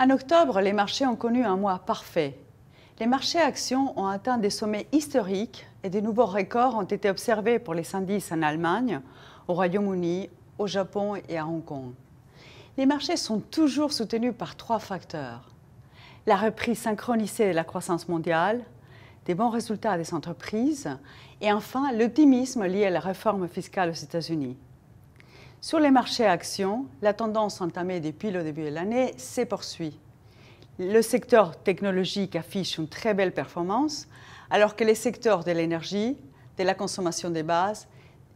En octobre, les marchés ont connu un mois parfait. Les marchés actions ont atteint des sommets historiques et des nouveaux records ont été observés pour les indices en Allemagne, au Royaume-Uni, au Japon et à Hong Kong. Les marchés sont toujours soutenus par trois facteurs. La reprise synchronisée de la croissance mondiale, des bons résultats des entreprises et enfin l'optimisme lié à la réforme fiscale aux États-Unis. Sur les marchés actions, la tendance entamée depuis le début de l'année s'est poursuivie. Le secteur technologique affiche une très belle performance, alors que les secteurs de l'énergie, de la consommation des bases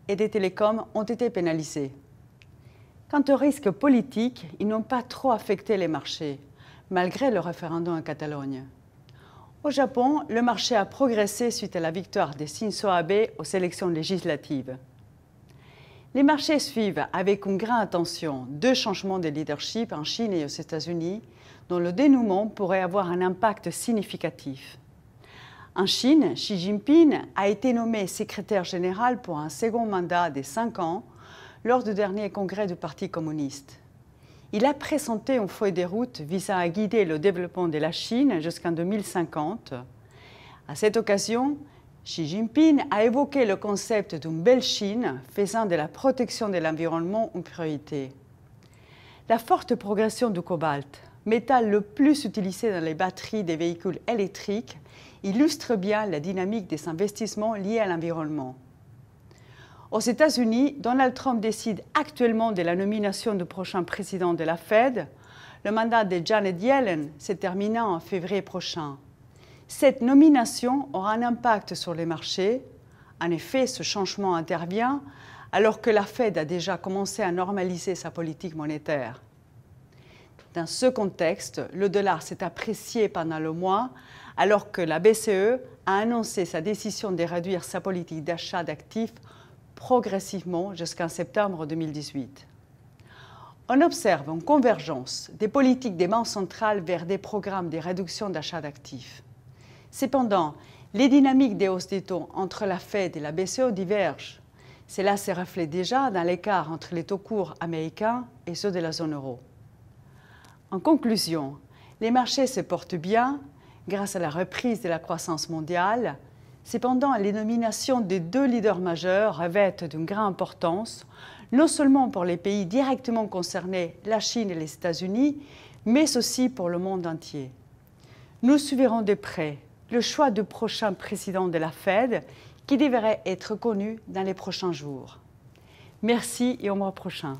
et des télécoms ont été pénalisés. Quant aux risques politiques, ils n'ont pas trop affecté les marchés, malgré le référendum en Catalogne. Au Japon, le marché a progressé suite à la victoire des Shinzo Abe aux élections législatives. Les marchés suivent avec une grande attention deux changements de leadership en Chine et aux États-Unis dont le dénouement pourrait avoir un impact significatif. En Chine, Xi Jinping a été nommé secrétaire général pour un second mandat de cinq ans lors du dernier congrès du Parti communiste. Il a présenté un feuille de route visant à guider le développement de la Chine jusqu'en 2050. À cette occasion, Xi Jinping a évoqué le concept d'une belle Chine faisant de la protection de l'environnement une priorité. La forte progression du cobalt, métal le plus utilisé dans les batteries des véhicules électriques, illustre bien la dynamique des investissements liés à l'environnement. Aux États-Unis, Donald Trump décide actuellement de la nomination du prochain président de la Fed, le mandat de Janet Yellen s'est terminant en février prochain. Cette nomination aura un impact sur les marchés. En effet, ce changement intervient alors que la Fed a déjà commencé à normaliser sa politique monétaire. Dans ce contexte, le dollar s'est apprécié pendant le mois, alors que la BCE a annoncé sa décision de réduire sa politique d'achat d'actifs progressivement jusqu'en septembre 2018. On observe une convergence des politiques des banques centrales vers des programmes de réduction d'achat d'actifs. Cependant, les dynamiques des hausses des taux entre la Fed et la BCE divergent. Cela se reflète déjà dans l'écart entre les taux courts américains et ceux de la zone euro. En conclusion, les marchés se portent bien grâce à la reprise de la croissance mondiale. Cependant, les nominations des deux leaders majeurs revêtent d'une grande importance, non seulement pour les pays directement concernés, la Chine et les États-Unis, mais aussi pour le monde entier. Nous suivrons de près le choix du prochain président de la Fed qui devrait être connu dans les prochains jours. Merci et au mois prochain.